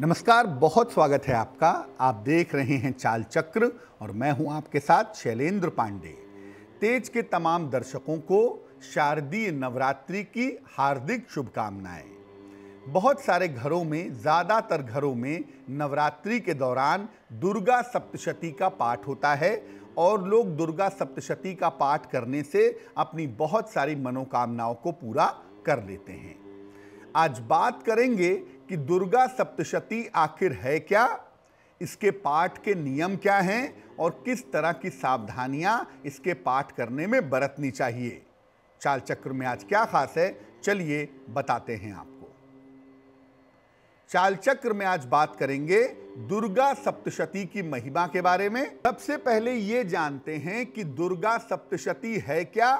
नमस्कार बहुत स्वागत है आपका आप देख रहे हैं चाल चक्र और मैं हूं आपके साथ शैलेंद्र पांडे तेज के तमाम दर्शकों को शारदीय नवरात्रि की हार्दिक शुभकामनाएं बहुत सारे घरों में ज़्यादातर घरों में नवरात्रि के दौरान दुर्गा सप्तशती का पाठ होता है और लोग दुर्गा सप्तशती का पाठ करने से अपनी बहुत सारी मनोकामनाओं को पूरा कर लेते हैं आज बात करेंगे कि दुर्गा सप्तशती आखिर है क्या इसके पाठ के नियम क्या हैं और किस तरह की सावधानियां इसके पाठ करने में बरतनी चाहिए चाल चक्र में आज क्या खास है चलिए बताते हैं आपको चाल चक्र में आज बात करेंगे दुर्गा सप्तशती की महिमा के बारे में सबसे पहले ये जानते हैं कि दुर्गा सप्तशती है क्या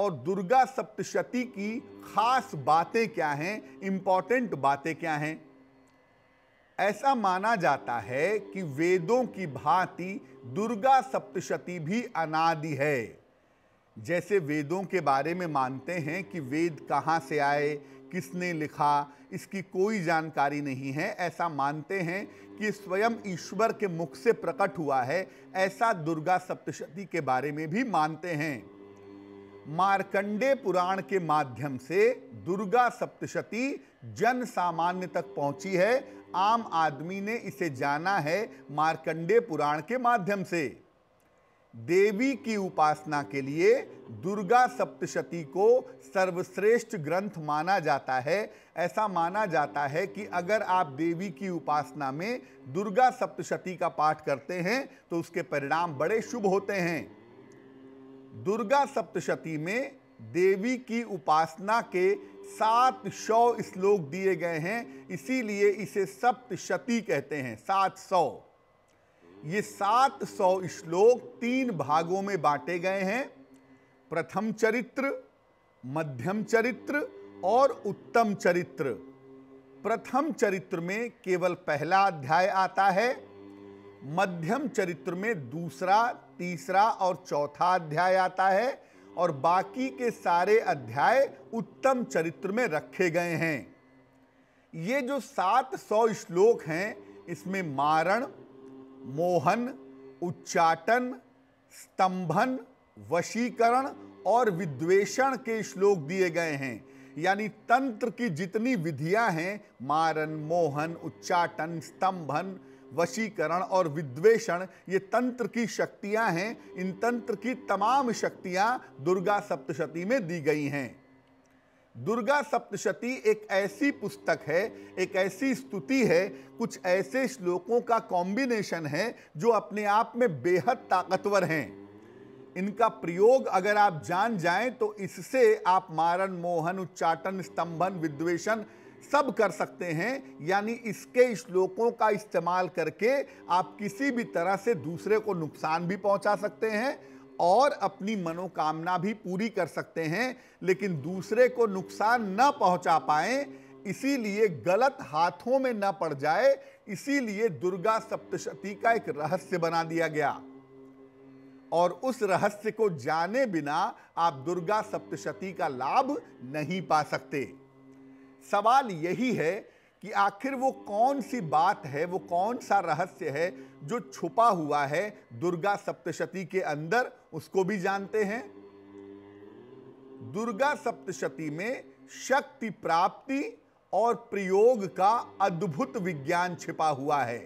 और दुर्गा सप्तशती की खास बातें क्या हैं इंपॉर्टेंट बातें क्या हैं ऐसा माना जाता है कि वेदों की भांति दुर्गा सप्तशती भी अनादि है जैसे वेदों के बारे में मानते हैं कि वेद कहाँ से आए किसने लिखा इसकी कोई जानकारी नहीं है ऐसा मानते हैं कि स्वयं ईश्वर के मुख से प्रकट हुआ है ऐसा दुर्गा सप्तशती के बारे में भी मानते हैं मार्कंडे पुराण के माध्यम से दुर्गा सप्तशती जन सामान्य तक पहुंची है आम आदमी ने इसे जाना है मार्कंडे पुराण के माध्यम से देवी की उपासना के लिए दुर्गा सप्तशती को सर्वश्रेष्ठ ग्रंथ माना जाता है ऐसा माना जाता है कि अगर आप देवी की उपासना में दुर्गा सप्तशती का पाठ करते हैं तो उसके परिणाम बड़े शुभ होते हैं दुर्गा सप्तशती में देवी की उपासना के सात सौ श्लोक दिए गए हैं इसीलिए इसे सप्तशती कहते हैं सात सौ ये सात सौ श्लोक तीन भागों में बांटे गए हैं प्रथम चरित्र मध्यम चरित्र और उत्तम चरित्र प्रथम चरित्र में केवल पहला अध्याय आता है मध्यम चरित्र में दूसरा तीसरा और चौथा अध्याय आता है और बाकी के सारे अध्याय उत्तम चरित्र में रखे गए हैं ये जो सात सौ श्लोक हैं इसमें मारण मोहन उच्चाटन स्तंभन वशीकरण और विद्वेषण के श्लोक दिए गए हैं यानी तंत्र की जितनी विधियां हैं मारन मोहन उच्चाटन स्तंभन वशीकरण और विद्वेषण ये तंत्र की शक्तियां हैं इन तंत्र की तमाम शक्तियां दुर्गा सप्तशती में दी गई हैं दुर्गा सप्तशती एक ऐसी पुस्तक है एक ऐसी स्तुति है कुछ ऐसे श्लोकों का कॉम्बिनेशन है जो अपने आप में बेहद ताकतवर हैं इनका प्रयोग अगर आप जान जाएं तो इससे आप मारन मोहन उच्चाटन स्तंभन विद्वेषण सब कर सकते हैं यानी इसके श्लोकों इस का इस्तेमाल करके आप किसी भी तरह से दूसरे को नुकसान भी पहुंचा सकते हैं और अपनी मनोकामना भी पूरी कर सकते हैं लेकिन दूसरे को नुकसान न पहुंचा पाए इसीलिए गलत हाथों में न पड़ जाए इसीलिए दुर्गा सप्तशती का एक रहस्य बना दिया गया और उस रहस्य को जाने बिना आप दुर्गा सप्तशती का लाभ नहीं पा सकते सवाल यही है कि आखिर वो कौन सी बात है वो कौन सा रहस्य है जो छुपा हुआ है दुर्गा सप्तशती के अंदर उसको भी जानते हैं दुर्गा सप्तशती में शक्ति प्राप्ति और प्रयोग का अद्भुत विज्ञान छिपा हुआ है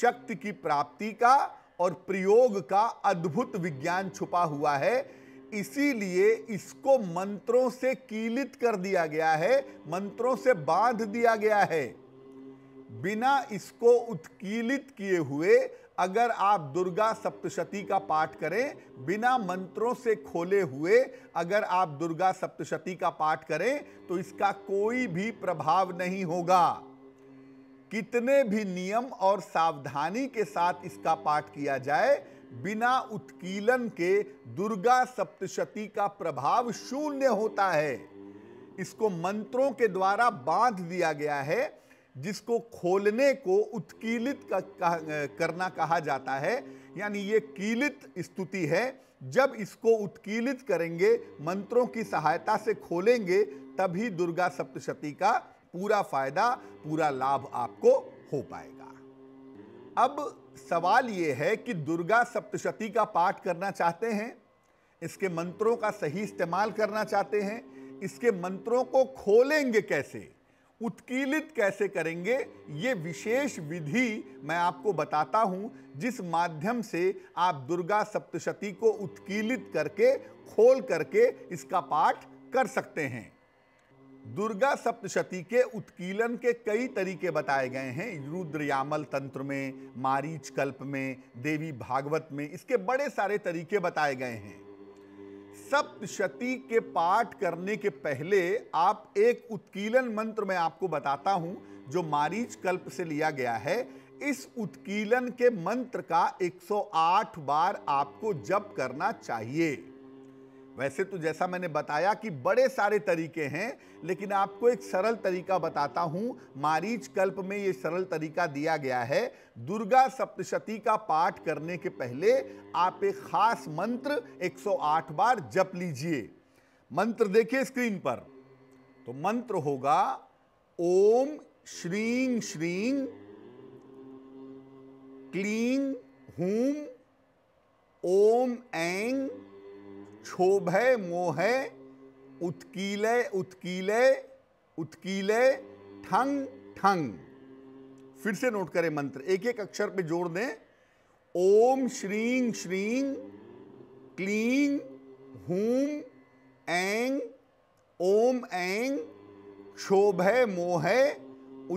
शक्ति की प्राप्ति का और प्रयोग का अद्भुत विज्ञान छुपा हुआ है इसीलिए इसको मंत्रों से कीलित कर दिया गया है मंत्रों से बांध दिया गया है बिना इसको उत्कीलित किए हुए अगर आप दुर्गा सप्तशती का पाठ करें बिना मंत्रों से खोले हुए अगर आप दुर्गा सप्तशती का पाठ करें तो इसका कोई भी प्रभाव नहीं होगा कितने भी नियम और सावधानी के साथ इसका पाठ किया जाए बिना उत्कीलन के दुर्गा सप्तशती का प्रभाव शून्य होता है इसको मंत्रों के द्वारा बांध दिया गया है जिसको खोलने को उत्कीलित का, का, करना कहा जाता है यानी ये कीलित स्तुति है जब इसको उत्कीलित करेंगे मंत्रों की सहायता से खोलेंगे तभी दुर्गा सप्तशती का पूरा फायदा पूरा लाभ आपको हो पाएगा अब सवाल ये है कि दुर्गा सप्तशती का पाठ करना चाहते हैं इसके मंत्रों का सही इस्तेमाल करना चाहते हैं इसके मंत्रों को खोलेंगे कैसे उत्कीलित कैसे करेंगे ये विशेष विधि मैं आपको बताता हूँ जिस माध्यम से आप दुर्गा सप्तशती को उत्कीलित करके खोल करके इसका पाठ कर सकते हैं दुर्गा सप्तशती के उत्कीलन के कई तरीके बताए गए हैं रुद्रयामल तंत्र में मारीच कल्प में देवी भागवत में इसके बड़े सारे तरीके बताए गए हैं सप्तशती के पाठ करने के पहले आप एक उत्कीलन मंत्र में आपको बताता हूं जो मारीच कल्प से लिया गया है इस उत्कीलन के मंत्र का 108 बार आपको जप करना चाहिए वैसे तो जैसा मैंने बताया कि बड़े सारे तरीके हैं लेकिन आपको एक सरल तरीका बताता हूं मारीच कल्प में ये सरल तरीका दिया गया है दुर्गा सप्तशती का पाठ करने के पहले आप एक खास मंत्र 108 बार जप लीजिए मंत्र देखिए स्क्रीन पर तो मंत्र होगा ओम श्रीं श्रीं क्लीं हूं ओम एंग क्षोभ है मोह है उत्कीले उत्कीले उत्कीले ठंग ठंग फिर से नोट करें मंत्र एक एक अक्षर पे जोड़ दें ओम श्रीं श्रीं क्लीं हूं ऐं ओम ऐं क्षोभ है मोह है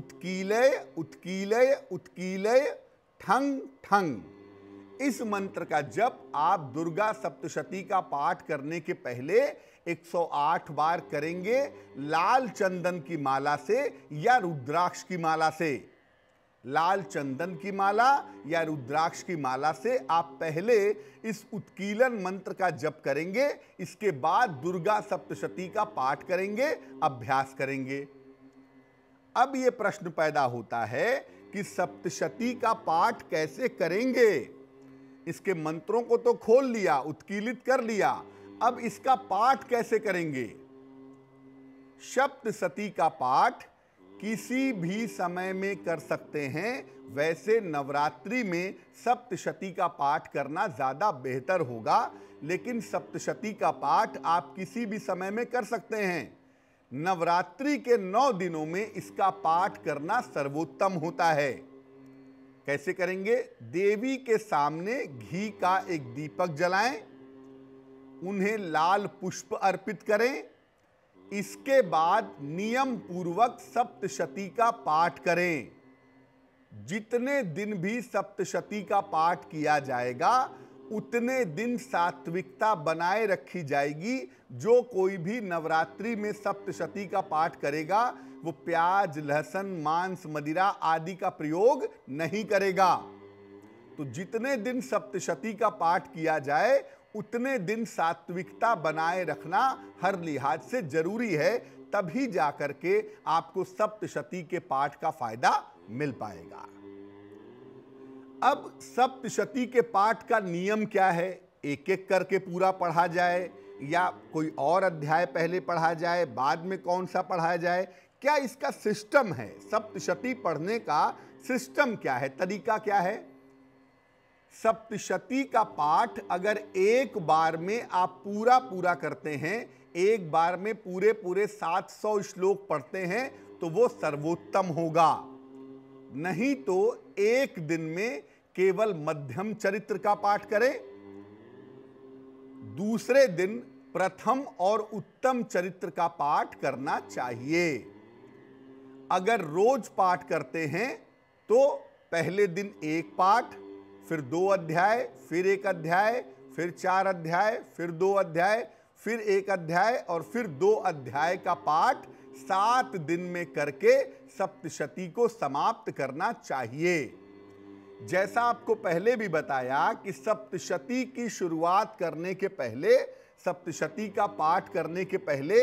उत्कीलय उत्कीलय उत्कीलय ठंग ठंग इस मंत्र का जप आप दुर्गा सप्तशती का पाठ करने के पहले 108 बार करेंगे लाल चंदन की माला से या रुद्राक्ष की माला से लाल चंदन की माला या रुद्राक्ष की माला से आप पहले इस उत्कीलन मंत्र का जप करेंगे इसके बाद दुर्गा सप्तशती का पाठ करेंगे अभ्यास करेंगे अब ये प्रश्न पैदा होता है कि सप्तशती का पाठ कैसे करेंगे इसके मंत्रों को तो खोल लिया उत्कीलित कर लिया अब इसका पाठ कैसे करेंगे शब्द सती का पाठ किसी भी समय में कर सकते हैं वैसे नवरात्रि में सप्तशती का पाठ करना ज़्यादा बेहतर होगा लेकिन सप्तशती का पाठ आप किसी भी समय में कर सकते हैं नवरात्रि के नौ दिनों में इसका पाठ करना सर्वोत्तम होता है कैसे करेंगे देवी के सामने घी का एक दीपक जलाएं उन्हें लाल पुष्प अर्पित करें इसके बाद नियम पूर्वक सप्तशती का पाठ करें जितने दिन भी सप्तशती का पाठ किया जाएगा उतने दिन सात्विकता बनाए रखी जाएगी जो कोई भी नवरात्रि में सप्तशती का पाठ करेगा वो प्याज लहसन मांस मदिरा आदि का प्रयोग नहीं करेगा तो जितने दिन सप्तशती का पाठ किया जाए उतने दिन सात्विकता बनाए रखना हर लिहाज से जरूरी है तभी जाकर के आपको सप्तशती के पाठ का फायदा मिल पाएगा अब सप्तशती के पाठ का नियम क्या है एक एक करके पूरा पढ़ा जाए या कोई और अध्याय पहले पढ़ा जाए बाद में कौन सा पढ़ाया जाए क्या इसका सिस्टम है सप्तशती पढ़ने का सिस्टम क्या है तरीका क्या है सप्तशती का पाठ अगर एक बार में आप पूरा पूरा करते हैं एक बार में पूरे पूरे 700 श्लोक पढ़ते हैं तो वो सर्वोत्तम होगा नहीं तो एक दिन में केवल मध्यम चरित्र का पाठ करें दूसरे दिन प्रथम और उत्तम चरित्र का पाठ करना चाहिए अगर रोज पाठ करते हैं तो पहले दिन एक पाठ फिर दो अध्याय फिर एक अध्याय फिर चार अध्याय फिर दो अध्याय फिर एक अध्याय और फिर दो अध्याय का पाठ सात दिन में करके सप्तशती को समाप्त करना चाहिए जैसा आपको पहले भी बताया कि सप्तशती की शुरुआत करने के पहले सप्तशती का पाठ करने के पहले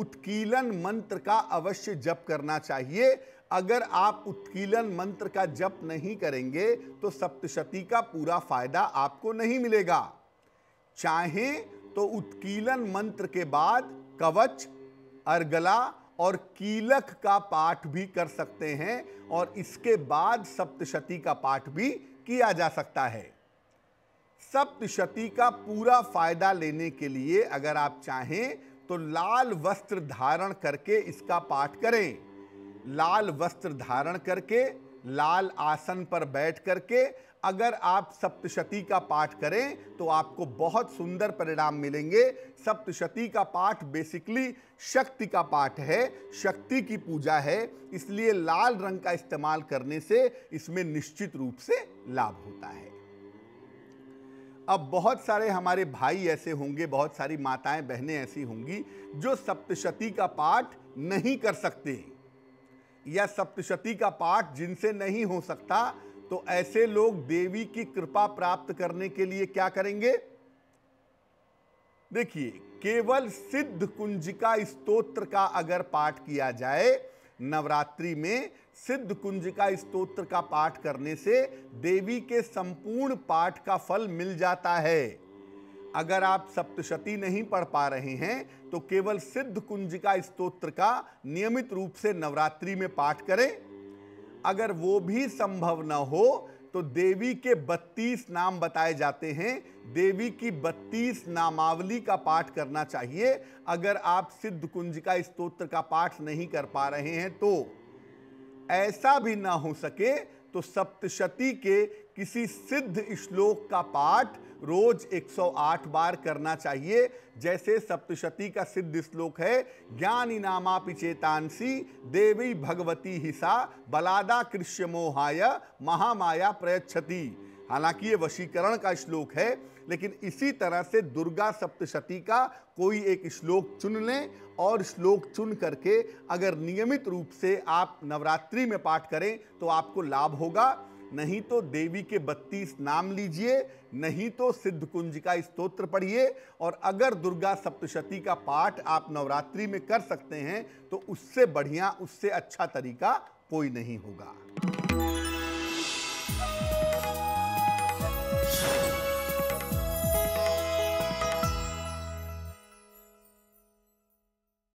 उत्कीलन मंत्र का अवश्य जप करना चाहिए अगर आप उत्कीलन मंत्र का जप नहीं करेंगे तो सप्तशती का पूरा फायदा आपको नहीं मिलेगा चाहे तो उत्कीलन मंत्र के बाद कवच अर्गला और कीलक का पाठ भी कर सकते हैं और इसके बाद सप्तशती का पाठ भी किया जा सकता है सप्तशती का पूरा फायदा लेने के लिए अगर आप चाहें तो लाल वस्त्र धारण करके इसका पाठ करें लाल वस्त्र धारण करके लाल आसन पर बैठ करके अगर आप सप्तशती का पाठ करें तो आपको बहुत सुंदर परिणाम मिलेंगे सप्तशती का पाठ बेसिकली शक्ति का पाठ है शक्ति की पूजा है इसलिए लाल रंग का इस्तेमाल करने से इसमें निश्चित रूप से लाभ होता है अब बहुत सारे हमारे भाई ऐसे होंगे बहुत सारी माताएं बहनें ऐसी होंगी जो सप्तशती का पाठ नहीं कर सकते या सप्तशती का पाठ जिनसे नहीं हो सकता तो ऐसे लोग देवी की कृपा प्राप्त करने के लिए क्या करेंगे देखिए केवल सिद्ध कुंजिका स्तोत्र का अगर पाठ किया जाए नवरात्रि में सिद्ध कुंजिका स्तोत्र का पाठ करने से देवी के संपूर्ण पाठ का फल मिल जाता है अगर आप सप्तशती नहीं पढ़ पा रहे हैं तो केवल सिद्ध कुंजिका स्तोत्र का नियमित रूप से नवरात्रि में पाठ करें अगर वो भी संभव न हो तो देवी के 32 नाम बताए जाते हैं देवी की 32 नामावली का पाठ करना चाहिए अगर आप सिद्ध कुंज का स्त्रोत्र का पाठ नहीं कर पा रहे हैं तो ऐसा भी ना हो सके तो सप्तशती के किसी सिद्ध श्लोक का पाठ रोज 108 बार करना चाहिए जैसे सप्तशती का सिद्ध श्लोक है ज्ञानी नामा पिचेतांसी देवी भगवती हिसा बलादा कृष्य मोहाय महामाया प्रयच्छति हालांकि ये वशीकरण का श्लोक है लेकिन इसी तरह से दुर्गा सप्तशती का कोई एक श्लोक चुन लें और श्लोक चुन करके अगर नियमित रूप से आप नवरात्रि में पाठ करें तो आपको लाभ होगा नहीं तो देवी के बत्तीस नाम लीजिए नहीं तो सिद्ध कुंज का स्तोत्र पढ़िए और अगर दुर्गा सप्तशती का पाठ आप नवरात्रि में कर सकते हैं तो उससे बढ़िया उससे अच्छा तरीका कोई नहीं होगा